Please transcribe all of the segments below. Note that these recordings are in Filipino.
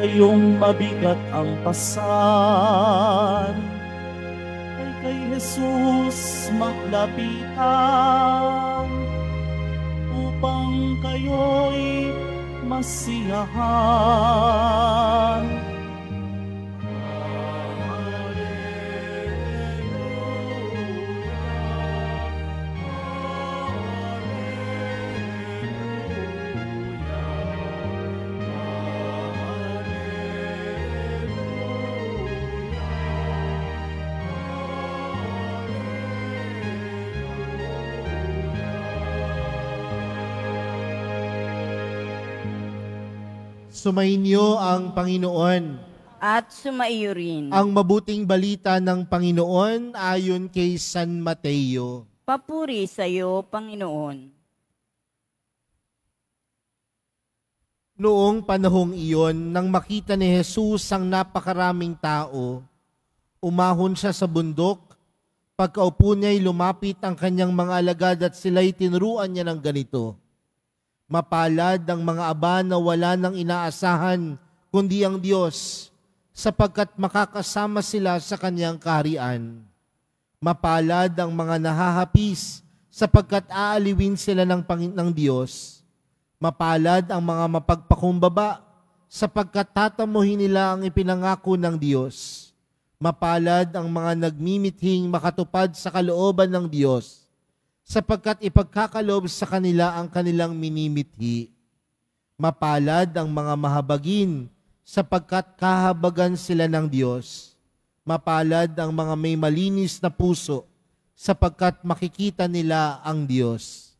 kayong mabigat ang pasan ay kay Jesus maklapitan upang kayo'y masiyahan. Sumainyo ang Panginoon at sumaiyo rin. Ang mabuting balita ng Panginoon ayon kay San Mateo. Papuri sa iyo, Panginoon. Noong panahong iyon, nang makita ni Jesus ang napakaraming tao, umahon siya sa bundok, pagkaupo niya'y lumapit ang kanyang mga alagad at sila'y tinuruan niya ng ganito. Mapalad ang mga aba na wala nang inaasahan kundi ang Diyos sapagkat makakasama sila sa kanyang kaharian. Mapalad ang mga nahahapis sapagkat aaliwin sila ng, Pangin- ng Diyos. Mapalad ang mga mapagpakumbaba sapagkat tatamuhin nila ang ipinangako ng Diyos. Mapalad ang mga nagmimithing makatupad sa kalooban ng Diyos sapagkat ipagkakalob sa kanila ang kanilang minimithi. Mapalad ang mga mahabagin, sapagkat kahabagan sila ng Diyos. Mapalad ang mga may malinis na puso, sapagkat makikita nila ang Diyos.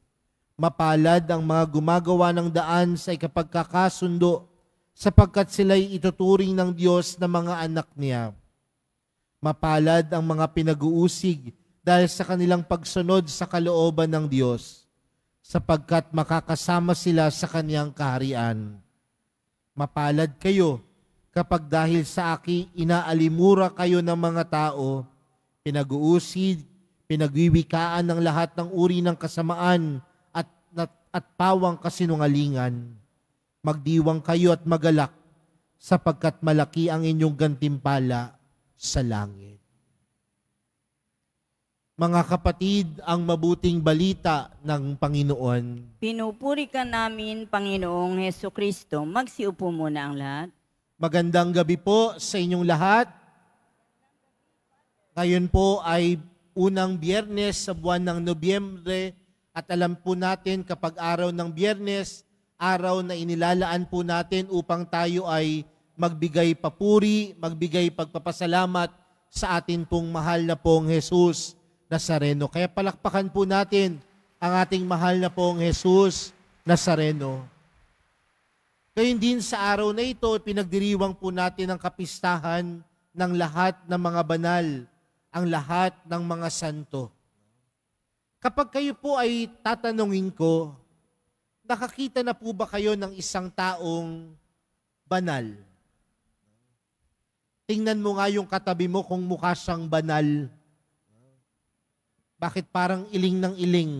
Mapalad ang mga gumagawa ng daan sa ikapagkakasundo, sapagkat sila'y ituturing ng Diyos na mga anak niya. Mapalad ang mga pinag-uusig, dahil sa kanilang pagsunod sa kalooban ng Diyos, sapagkat makakasama sila sa kaniyang kaharian. Mapalad kayo kapag dahil sa aki inaalimura kayo ng mga tao, pinag-uusid, pinagwiwikaan ng lahat ng uri ng kasamaan at, at, at pawang kasinungalingan. Magdiwang kayo at magalak sapagkat malaki ang inyong gantimpala sa langit. Mga kapatid, ang mabuting balita ng Panginoon. Pinupuri ka namin, Panginoong Heso Kristo. Magsiupo muna ang lahat. Magandang gabi po sa inyong lahat. Ngayon po ay unang biyernes sa buwan ng Nobyembre at alam po natin kapag araw ng biyernes, araw na inilalaan po natin upang tayo ay magbigay papuri, magbigay pagpapasalamat sa atin pong mahal na pong Jesus. Nazareno. Kaya palakpakan po natin ang ating mahal na pong Jesus Nazareno. Ngayon din sa araw na ito, pinagdiriwang po natin ang kapistahan ng lahat ng mga banal, ang lahat ng mga santo. Kapag kayo po ay tatanungin ko, nakakita na po ba kayo ng isang taong banal? Tingnan mo nga yung katabi mo kung mukha siyang banal bakit parang iling ng iling?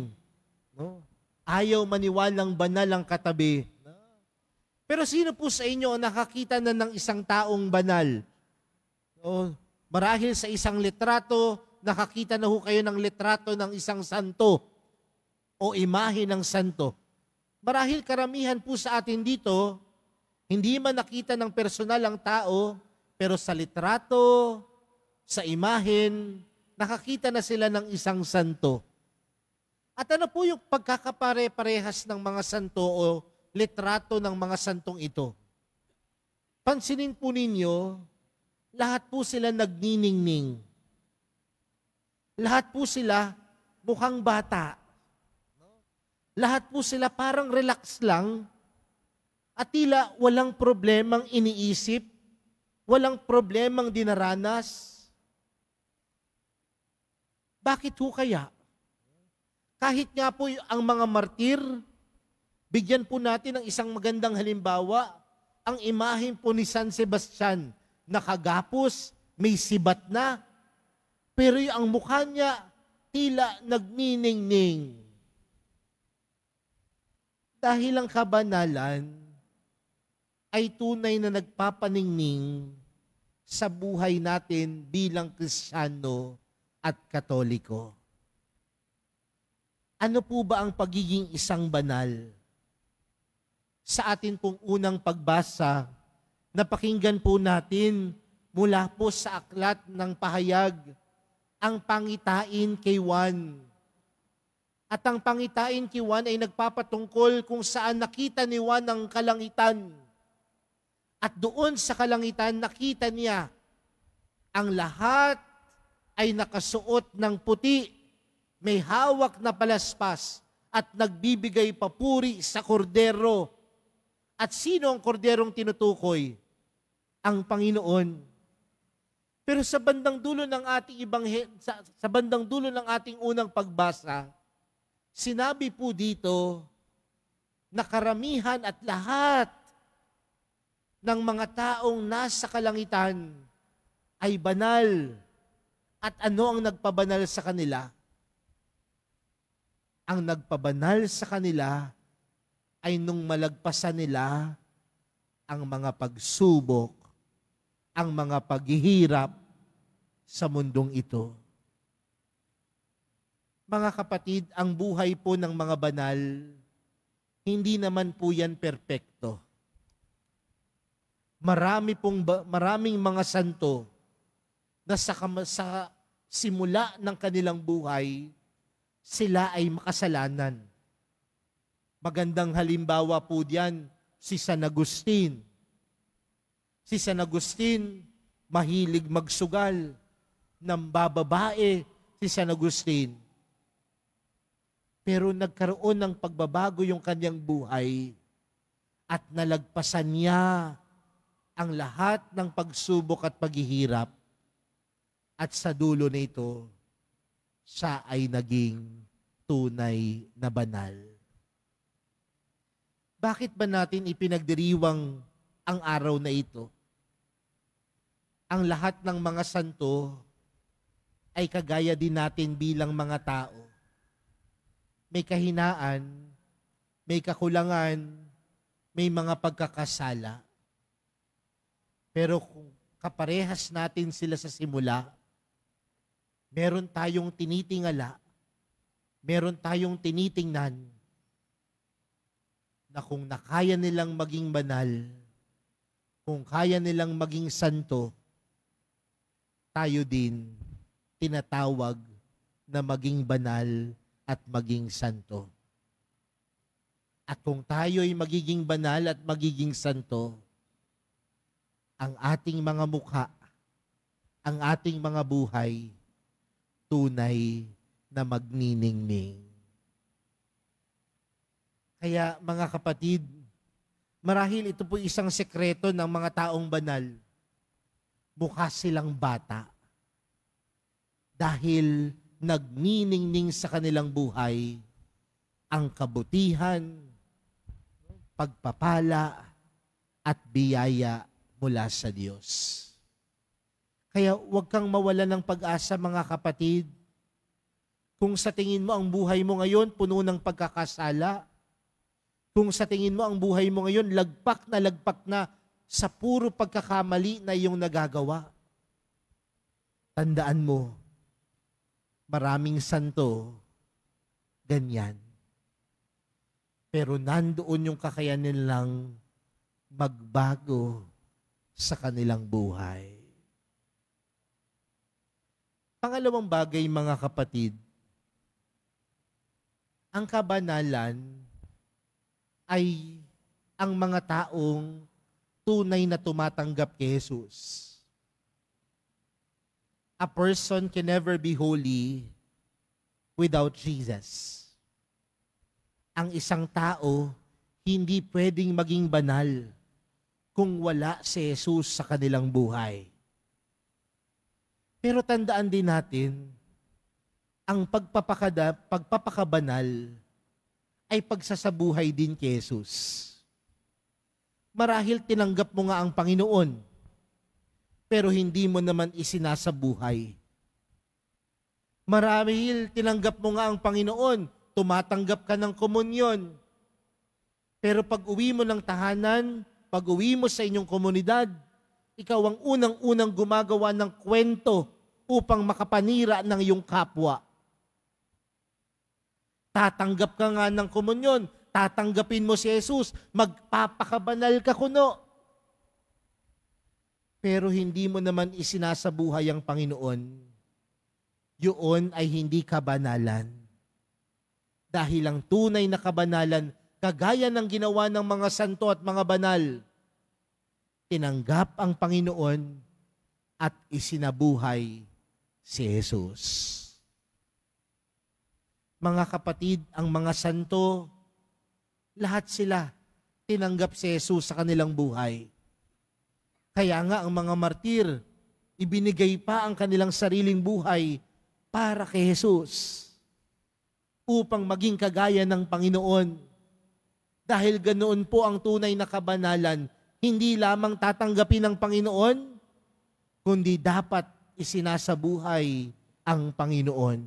No? Ayaw maniwalang banal ang katabi. No? Pero sino po sa inyo ang nakakita na ng isang taong banal? No? Marahil sa isang litrato, nakakita na ho kayo ng litrato ng isang santo o imahe ng santo. Marahil karamihan po sa atin dito, hindi man nakita ng personal ang tao, pero sa litrato, sa imahen, nakakita na sila ng isang santo. At ano po yung pagkakapare-parehas ng mga santo o litrato ng mga santong ito? Pansinin po ninyo, lahat po sila nagniningning. Lahat po sila mukhang bata. Lahat po sila parang relax lang at tila walang problemang iniisip, walang problemang dinaranas, bakit ho kaya? Kahit nga po ang mga martir, bigyan po natin ng isang magandang halimbawa, ang imahin po ni San Sebastian, nakagapos, may sibat na, pero ang mukha niya, tila nagniningning. Dahil ang kabanalan ay tunay na nagpapaningning sa buhay natin bilang Kristiyano at katoliko. Ano po ba ang pagiging isang banal? Sa atin pong unang pagbasa, napakinggan po natin mula po sa aklat ng pahayag ang pangitain kay Juan. At ang pangitain kay Juan ay nagpapatungkol kung saan nakita ni Juan ang kalangitan. At doon sa kalangitan nakita niya ang lahat ay nakasuot ng puti, may hawak na palaspas at nagbibigay papuri sa kordero. At sino ang korderong tinutukoy? Ang Panginoon. Pero sa bandang dulo ng ating ibang sa, sa bandang dulo ng ating unang pagbasa, sinabi po dito na karamihan at lahat ng mga taong nasa kalangitan ay banal at ano ang nagpabanal sa kanila? Ang nagpabanal sa kanila ay nung malagpasan nila ang mga pagsubok, ang mga paghihirap sa mundong ito. Mga kapatid, ang buhay po ng mga banal, hindi naman po yan perpekto. Marami pong, maraming mga santo na sa, sa simula ng kanilang buhay, sila ay makasalanan. Magandang halimbawa po diyan si San Agustin. Si San Agustin, mahilig magsugal ng bababae si San Agustin. Pero nagkaroon ng pagbabago yung kanyang buhay at nalagpasan niya ang lahat ng pagsubok at paghihirap at sa dulo nito, siya ay naging tunay na banal. Bakit ba natin ipinagdiriwang ang araw na ito? Ang lahat ng mga santo ay kagaya din natin bilang mga tao. May kahinaan, may kakulangan, may mga pagkakasala. Pero kung kaparehas natin sila sa simula, meron tayong tinitingala, meron tayong tinitingnan na kung nakaya nilang maging banal, kung kaya nilang maging santo, tayo din tinatawag na maging banal at maging santo. At kung tayo'y magiging banal at magiging santo, ang ating mga mukha, ang ating mga buhay, tunay na magniningning. Kaya mga kapatid, marahil ito po isang sekreto ng mga taong banal. Bukas silang bata. Dahil nagniningning sa kanilang buhay ang kabutihan, pagpapala, at biyaya mula sa Diyos. Kaya huwag kang mawala ng pag-asa mga kapatid. Kung sa tingin mo ang buhay mo ngayon puno ng pagkakasala, kung sa tingin mo ang buhay mo ngayon lagpak na lagpak na sa puro pagkakamali na iyong nagagawa, tandaan mo, maraming santo, ganyan. Pero nandoon yung kakayanin lang magbago sa kanilang buhay. Pangalawang bagay, mga kapatid, ang kabanalan ay ang mga taong tunay na tumatanggap kay Jesus. A person can never be holy without Jesus. Ang isang tao hindi pwedeng maging banal kung wala si Jesus sa kanilang buhay. Pero tandaan din natin, ang pagpapakada, pagpapakabanal ay pagsasabuhay din kay Jesus. Marahil tinanggap mo nga ang Panginoon, pero hindi mo naman isinasabuhay. Marahil tinanggap mo nga ang Panginoon, tumatanggap ka ng komunyon. Pero pag uwi mo ng tahanan, pag uwi mo sa inyong komunidad, ikaw ang unang-unang gumagawa ng kwento upang makapanira ng iyong kapwa. Tatanggap ka nga ng komunyon, tatanggapin mo si Jesus, magpapakabanal ka kuno. Pero hindi mo naman isinasabuhay ang Panginoon. Yun ay hindi kabanalan. Dahil ang tunay na kabanalan, kagaya ng ginawa ng mga santo at mga banal, tinanggap ang Panginoon at isinabuhay si Jesus. Mga kapatid, ang mga santo, lahat sila tinanggap si Jesus sa kanilang buhay. Kaya nga ang mga martir, ibinigay pa ang kanilang sariling buhay para kay Jesus upang maging kagaya ng Panginoon. Dahil ganoon po ang tunay na kabanalan, hindi lamang tatanggapin ng Panginoon, kundi dapat isinasabuhay ang Panginoon.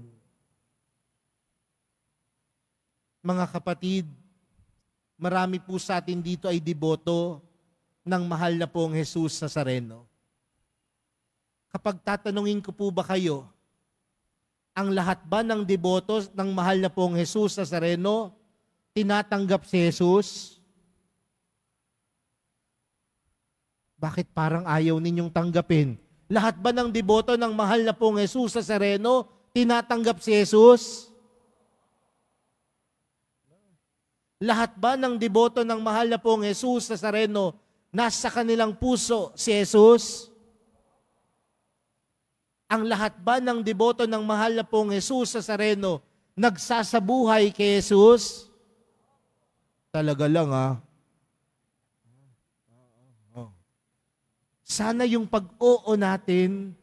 Mga kapatid, marami po sa atin dito ay deboto ng mahal na pong Jesus sa Sareno. Kapag tatanungin ko po ba kayo, ang lahat ba ng deboto ng mahal na pong Jesus sa Sareno, tinatanggap si Jesus? Bakit parang ayaw ninyong tanggapin? Lahat ba ng deboto ng mahal na pong Jesus sa Sereno, tinatanggap si Jesus? Lahat ba ng deboto ng mahal na pong Jesus sa Sereno, nasa kanilang puso si Jesus? Ang lahat ba ng deboto ng mahal na pong Jesus sa Sereno, nagsasabuhay kay Jesus? Talaga lang ah Sana yung pag-oo natin,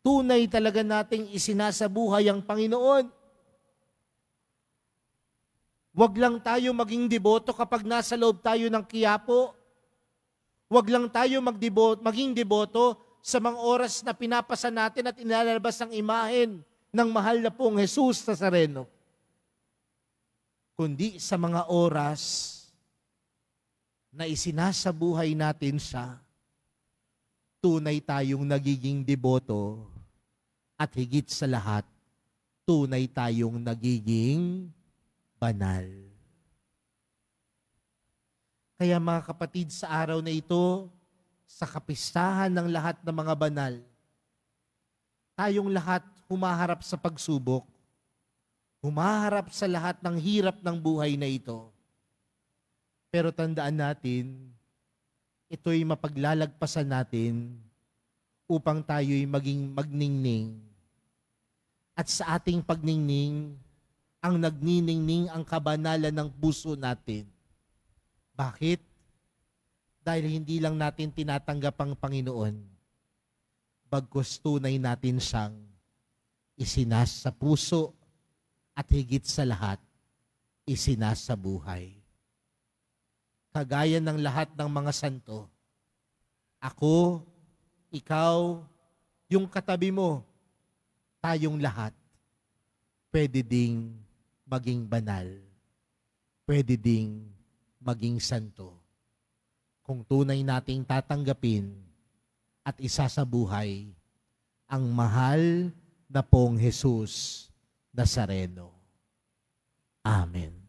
tunay talaga nating isinasabuhay ang Panginoon. Huwag lang tayo maging deboto kapag nasa loob tayo ng kiyapo. Huwag lang tayo magdebo, maging deboto sa mga oras na pinapasa natin at inalalabas ang imahen ng mahal na pong Jesus sa sareno. Kundi sa mga oras na isinasabuhay natin sa tunay tayong nagiging deboto at higit sa lahat, tunay tayong nagiging banal. Kaya mga kapatid, sa araw na ito, sa kapistahan ng lahat ng mga banal, tayong lahat humaharap sa pagsubok, humaharap sa lahat ng hirap ng buhay na ito. Pero tandaan natin, ito'y mapaglalagpasan natin upang tayo'y maging magningning. At sa ating pagningning, ang nagniningning ang kabanalan ng puso natin. Bakit? Dahil hindi lang natin tinatanggap ang Panginoon, bagkus tunay natin siyang isinas sa puso at higit sa lahat, isinas sa buhay kagaya ng lahat ng mga santo. Ako, ikaw, yung katabi mo, tayong lahat, pwede ding maging banal. Pwede ding maging santo. Kung tunay nating tatanggapin at isa sa buhay ang mahal na pong Jesus Nazareno. Amen.